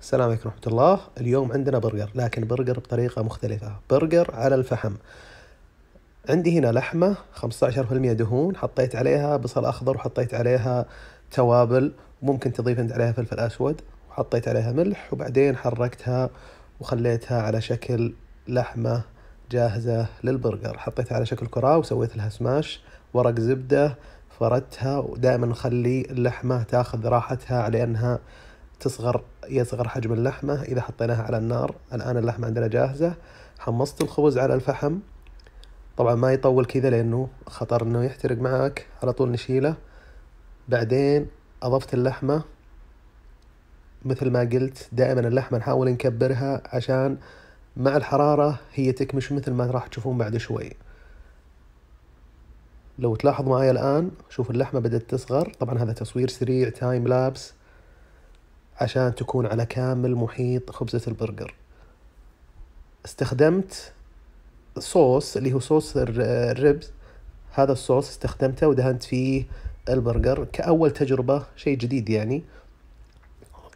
السلام عليكم ورحمة الله اليوم عندنا برجر لكن برجر بطريقة مختلفة برجر على الفحم عندي هنا لحمة 15% دهون حطيت عليها بصل أخضر وحطيت عليها توابل ممكن تضيف انت عليها فلفل أسود وحطيت عليها ملح وبعدين حركتها وخليتها على شكل لحمة جاهزة للبرجر حطيتها على شكل كرة وسويت لها سماش ورق زبدة فردتها ودائما نخلي اللحمة تاخذ راحتها لأنها تصغر يصغر حجم اللحمة إذا حطيناها على النار الآن اللحمة عندنا جاهزة حمصت الخبز على الفحم طبعا ما يطول كذا لأنه خطر أنه يحترق معك على طول نشيله بعدين أضفت اللحمة مثل ما قلت دائما اللحمة نحاول نكبرها عشان مع الحرارة هي تكمش مثل ما راح تشوفون بعد شوي لو تلاحظ معايا الآن شوف اللحمة بدأت تصغر طبعا هذا تصوير سريع تايم لابس عشان تكون على كامل محيط خبزة البرجر استخدمت صوص اللي هو صوص الربز هذا الصوص استخدمته ودهنت فيه البرجر كأول تجربة شيء جديد يعني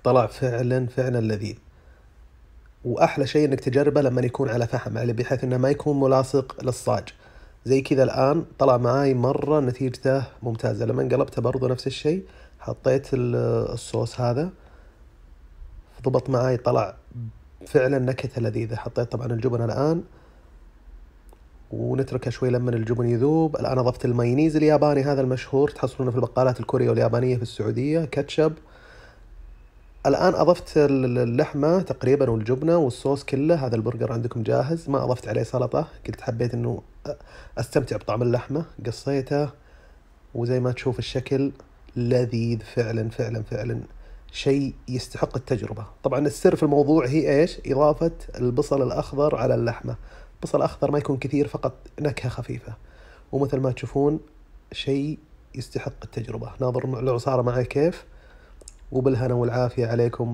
طلع فعلا فعلا لذيذ وأحلى شيء إنك تجربه لما يكون على فحم على بحيث إنه ما يكون ملاصق للصاج زي كذا الآن طلع معاي مرة نتيجته ممتازة لما قلبته برضو نفس الشيء حطيت الصوص هذا ضبط معي طلع فعلا نكهة لذيذة حطيت طبعا الجبن الآن ونتركه شوي لما الجبن يذوب الآن أضفت المايونيز الياباني هذا المشهور تحصلونه في البقالات الكورية واليابانية في السعودية كاتشب الآن أضفت اللحمة تقريبا والجبنة والصوص كله هذا البرجر عندكم جاهز ما أضفت عليه سلطة قلت حبيت أنه أستمتع بطعم اللحمة قصيته وزي ما تشوف الشكل لذيذ فعلا فعلا فعلا شيء يستحق التجربة طبعا السر في الموضوع هي إيش إضافة البصل الأخضر على اللحمة بصل أخضر ما يكون كثير فقط نكهة خفيفة ومثل ما تشوفون شيء يستحق التجربة ناظر العصارة معي كيف وبالهنا والعافية عليكم